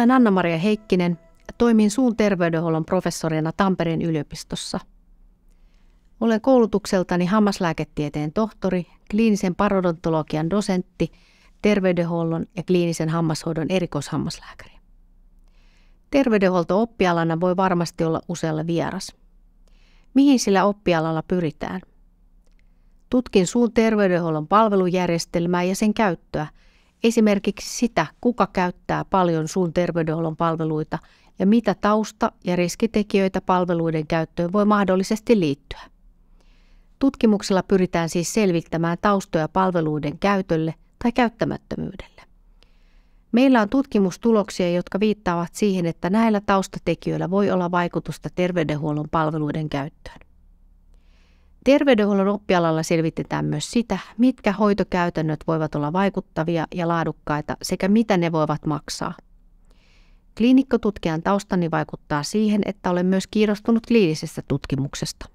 Olen Anna-Maria Heikkinen. Toimin suun terveydenhuollon professorina Tampereen yliopistossa. Olen koulutukseltani hammaslääketieteen tohtori, kliinisen parodontologian dosentti, terveydenhuollon ja kliinisen hammashoidon erikoishammaslääkäri. Terveydenhuolto oppialana voi varmasti olla usealla vieras. Mihin sillä oppialalla pyritään? Tutkin suun terveydenhuollon palvelujärjestelmää ja sen käyttöä – Esimerkiksi sitä, kuka käyttää paljon suun terveydenhuollon palveluita ja mitä tausta- ja riskitekijöitä palveluiden käyttöön voi mahdollisesti liittyä. Tutkimuksella pyritään siis selvittämään taustoja palveluiden käytölle tai käyttämättömyydelle. Meillä on tutkimustuloksia, jotka viittaavat siihen, että näillä taustatekijöillä voi olla vaikutusta terveydenhuollon palveluiden käyttöön. Terveydenhuollon oppialalla selvitetään myös sitä, mitkä hoitokäytännöt voivat olla vaikuttavia ja laadukkaita sekä mitä ne voivat maksaa. Kliinikkotutkijan taustani vaikuttaa siihen, että olen myös kiinnostunut kliinisestä tutkimuksesta.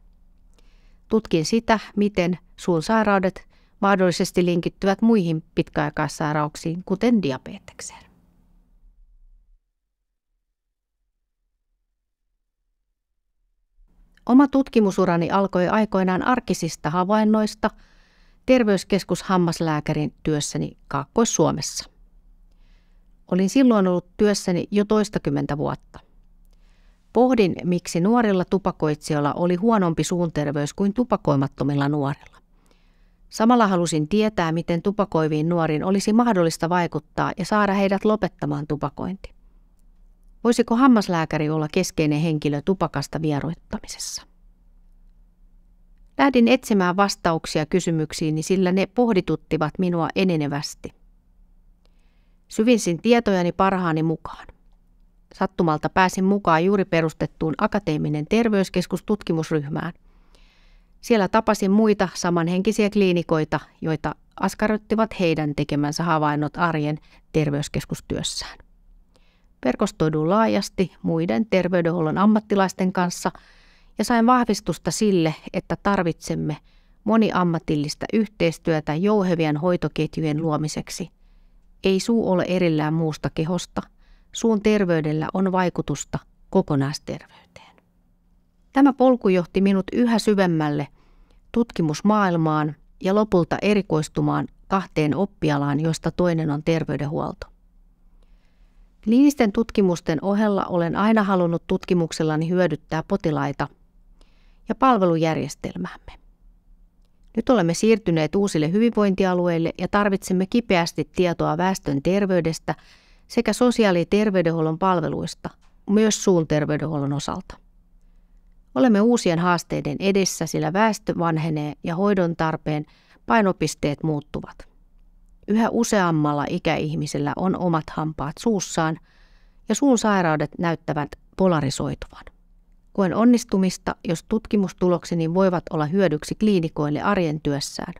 Tutkin sitä, miten sairaudet mahdollisesti linkittyvät muihin pitkäaikaissairauksiin, kuten diabetekseen. Oma tutkimusurani alkoi aikoinaan arkisista havainnoista terveyskeskushammaslääkärin työssäni Kaakkois-Suomessa. Olin silloin ollut työssäni jo toistakymmentä vuotta. Pohdin, miksi nuorilla tupakoitsijoilla oli huonompi suunterveys kuin tupakoimattomilla nuorilla. Samalla halusin tietää, miten tupakoiviin nuoriin olisi mahdollista vaikuttaa ja saada heidät lopettamaan tupakointi. Voisiko hammaslääkäri olla keskeinen henkilö tupakasta vieroittamisessa? Lähdin etsimään vastauksia kysymyksiini, sillä ne pohdituttivat minua enenevästi. Syvinsin tietojani parhaani mukaan. Sattumalta pääsin mukaan juuri perustettuun akateeminen terveyskeskus tutkimusryhmään. Siellä tapasin muita samanhenkisiä kliinikoita, joita askarruttivat heidän tekemänsä havainnot arjen terveyskeskustyössään verkostoiduin laajasti muiden terveydenhuollon ammattilaisten kanssa ja sain vahvistusta sille, että tarvitsemme moniammatillista yhteistyötä jouhevien hoitoketjujen luomiseksi. Ei suu ole erillään muusta kehosta. Suun terveydellä on vaikutusta kokonaisterveyteen. Tämä polku johti minut yhä syvemmälle tutkimusmaailmaan ja lopulta erikoistumaan kahteen oppialaan, joista toinen on terveydenhuolto. Kliinisten tutkimusten ohella olen aina halunnut tutkimuksellani hyödyttää potilaita ja palvelujärjestelmäämme. Nyt olemme siirtyneet uusille hyvinvointialueille ja tarvitsemme kipeästi tietoa väestön terveydestä sekä sosiaali- ja terveydenhuollon palveluista, myös suun terveydenhuollon osalta. Olemme uusien haasteiden edessä, sillä väestö vanhenee ja hoidon tarpeen painopisteet muuttuvat. Yhä useammalla ikäihmisellä on omat hampaat suussaan ja suun sairaudet näyttävät polarisoituvan. Koen onnistumista, jos tutkimustulokseni voivat olla hyödyksi kliinikoille arjen työssään.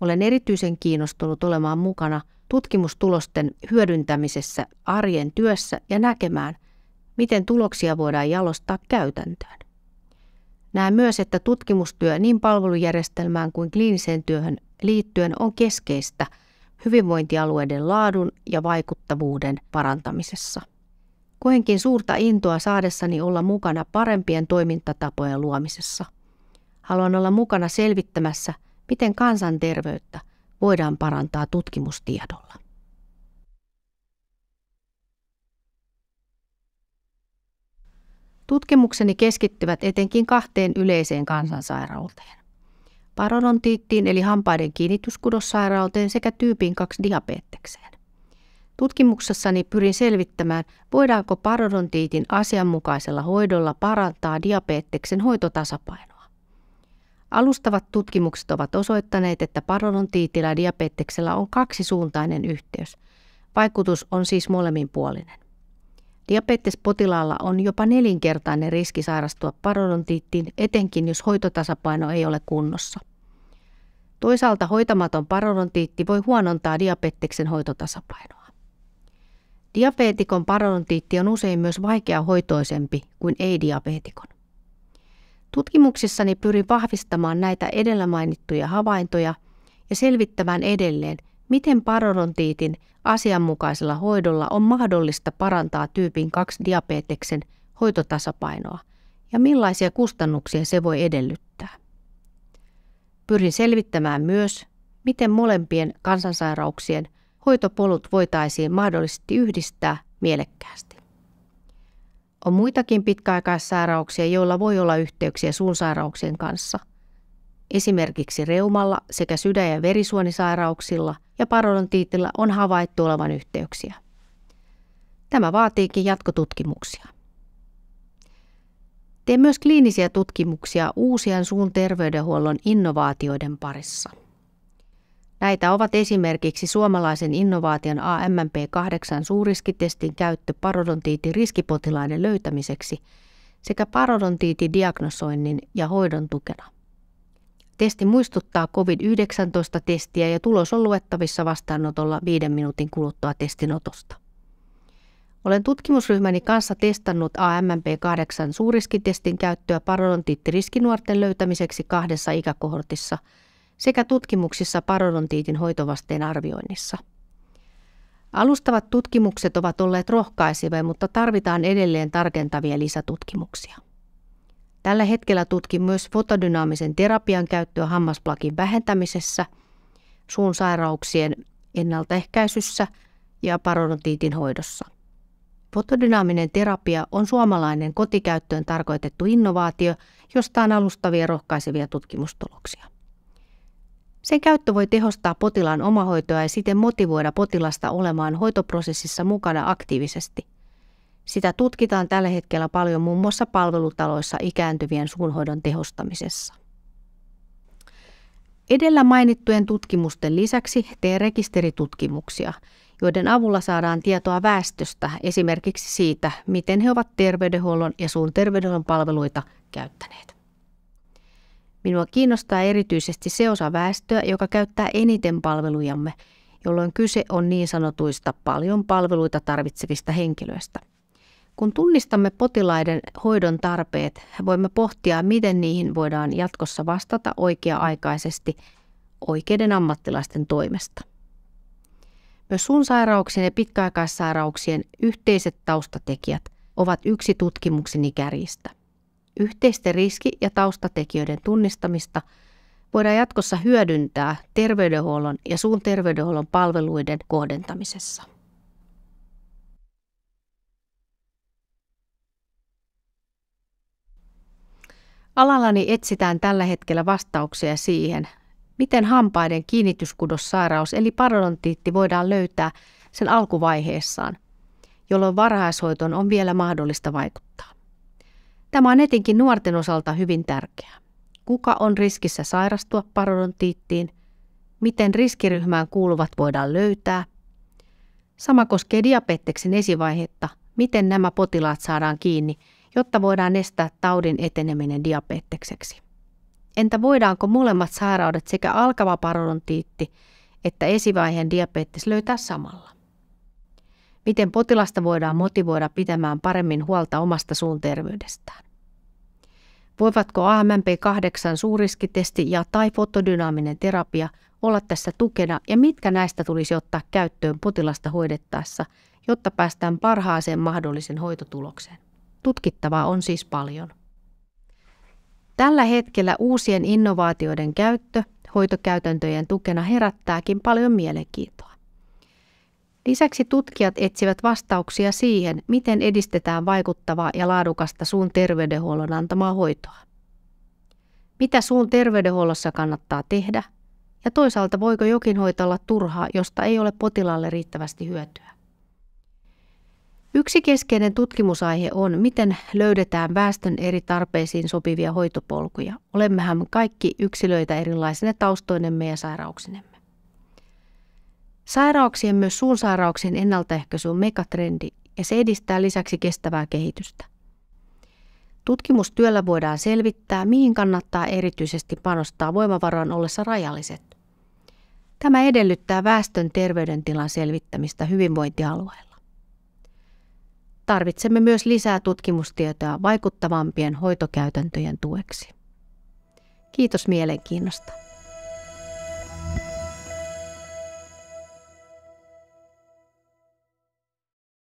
Olen erityisen kiinnostunut olemaan mukana tutkimustulosten hyödyntämisessä arjen työssä ja näkemään, miten tuloksia voidaan jalostaa käytäntöön. Näen myös, että tutkimustyö niin palvelujärjestelmään kuin kliiniseen työhön liittyen on keskeistä – hyvinvointialueiden laadun ja vaikuttavuuden parantamisessa. Koenkin suurta intoa saadessani olla mukana parempien toimintatapojen luomisessa. Haluan olla mukana selvittämässä, miten kansanterveyttä voidaan parantaa tutkimustiedolla. Tutkimukseni keskittyvät etenkin kahteen yleiseen kansansairauteen parodontiittiin eli hampaiden kiinnityskudossairauteen sekä tyypin 2 diabetekseen. Tutkimuksessani pyrin selvittämään, voidaanko parodontiitin asianmukaisella hoidolla parantaa diabeteksen hoitotasapainoa. Alustavat tutkimukset ovat osoittaneet, että parodontiitillä ja diabeteksellä on kaksisuuntainen yhteys. Vaikutus on siis molemminpuolinen. Diabetespotilaalla on jopa nelinkertainen riski sairastua parodontiittiin, etenkin jos hoitotasapaino ei ole kunnossa. Toisaalta hoitamaton parodontiitti voi huonontaa diabeteksen hoitotasapainoa. Diabetikon parodontiitti on usein myös vaikea hoitoisempi kuin ei diabetikon Tutkimuksissani pyrin vahvistamaan näitä edellä mainittuja havaintoja ja selvittämään edelleen, Miten parodontiitin asianmukaisella hoidolla on mahdollista parantaa tyypin 2 diabeteksen hoitotasapainoa ja millaisia kustannuksia se voi edellyttää? Pyrin selvittämään myös, miten molempien kansansairauksien hoitopolut voitaisiin mahdollisesti yhdistää mielekkäästi. On muitakin pitkäaikaissairauksia, joilla voi olla yhteyksiä suunsairauksien kanssa. Esimerkiksi reumalla sekä sydä- ja verisuonisairauksilla – ja parodontiitillä on havaittu olevan yhteyksiä. Tämä vaatiikin jatkotutkimuksia. Tee myös kliinisiä tutkimuksia uusien suun terveydenhuollon innovaatioiden parissa. Näitä ovat esimerkiksi suomalaisen innovaation AMMP8 suuriskitestin käyttö parodontiitin riskipotilaiden löytämiseksi sekä parodontiitin diagnosoinnin ja hoidon tukena. Testi muistuttaa COVID-19-testiä ja tulos on luettavissa vastaanotolla viiden minuutin kuluttua testinotosta. Olen tutkimusryhmäni kanssa testannut AMMP8 suuriskitestin käyttöä parodontiittiriskinuorten löytämiseksi kahdessa ikäkohortissa sekä tutkimuksissa parodontiitin hoitovasteen arvioinnissa. Alustavat tutkimukset ovat olleet rohkaisevia, mutta tarvitaan edelleen tarkentavia lisätutkimuksia. Tällä hetkellä tutkin myös fotodynaamisen terapian käyttöä hammasplakin vähentämisessä, suun sairauksien ennaltaehkäisyssä ja parodontiitin hoidossa. Fotodynaaminen terapia on suomalainen kotikäyttöön tarkoitettu innovaatio, josta on alustavia rohkaisevia tutkimustuloksia. Sen käyttö voi tehostaa potilaan omahoitoa ja siten motivoida potilasta olemaan hoitoprosessissa mukana aktiivisesti – sitä tutkitaan tällä hetkellä paljon muun muassa palvelutaloissa ikääntyvien suunhoidon tehostamisessa. Edellä mainittujen tutkimusten lisäksi tee rekisteritutkimuksia, joiden avulla saadaan tietoa väestöstä esimerkiksi siitä, miten he ovat terveydenhuollon ja suun terveydenhuollon palveluita käyttäneet. Minua kiinnostaa erityisesti se osa väestöä, joka käyttää eniten palvelujamme, jolloin kyse on niin sanotuista paljon palveluita tarvitsevista henkilöistä – kun tunnistamme potilaiden hoidon tarpeet, voimme pohtia, miten niihin voidaan jatkossa vastata oikea-aikaisesti oikeiden ammattilaisten toimesta. Myös sun sairauksien ja pitkäaikaissairauksien yhteiset taustatekijät ovat yksi tutkimukseni kärjistä. Yhteisten riski- ja taustatekijöiden tunnistamista voidaan jatkossa hyödyntää terveydenhuollon ja suun terveydenhuollon palveluiden kohdentamisessa. Alallani etsitään tällä hetkellä vastauksia siihen, miten hampaiden kiinnityskudossairaus eli parodontiitti voidaan löytää sen alkuvaiheessaan, jolloin varhaishoitoon on vielä mahdollista vaikuttaa. Tämä on etenkin nuorten osalta hyvin tärkeää. Kuka on riskissä sairastua parodontiittiin? Miten riskiryhmään kuuluvat voidaan löytää? Sama koskee diabeteksen esivaihetta. Miten nämä potilaat saadaan kiinni – jotta voidaan estää taudin eteneminen diabetekseksi. Entä voidaanko molemmat sairaudet sekä alkava parodontiitti että esivaiheen diabetes löytää samalla? Miten potilasta voidaan motivoida pitämään paremmin huolta omasta suun terveydestään? Voivatko AMP8 suuriskitesti ja tai fotodynaaminen terapia olla tässä tukena ja mitkä näistä tulisi ottaa käyttöön potilasta hoidettaessa, jotta päästään parhaaseen mahdollisen hoitotulokseen? Tutkittavaa on siis paljon. Tällä hetkellä uusien innovaatioiden käyttö hoitokäytäntöjen tukena herättääkin paljon mielenkiintoa. Lisäksi tutkijat etsivät vastauksia siihen, miten edistetään vaikuttavaa ja laadukasta suun terveydenhuollon antamaa hoitoa. Mitä suun terveydenhuollossa kannattaa tehdä ja toisaalta voiko jokin hoito olla turhaa, josta ei ole potilaalle riittävästi hyötyä. Yksi keskeinen tutkimusaihe on, miten löydetään väestön eri tarpeisiin sopivia hoitopolkuja. Olemmehan kaikki yksilöitä erilaisine taustoinemme ja sairauksinemme. Sairauksien myös suunsairauksien ennaltaehkäisy on megatrendi ja se edistää lisäksi kestävää kehitystä. Tutkimustyöllä voidaan selvittää, mihin kannattaa erityisesti panostaa voimavarojen ollessa rajalliset. Tämä edellyttää väestön terveydentilan selvittämistä hyvinvointialueella. Tarvitsemme myös lisää tutkimustietoa vaikuttavampien hoitokäytäntöjen tueksi. Kiitos mielenkiinnosta.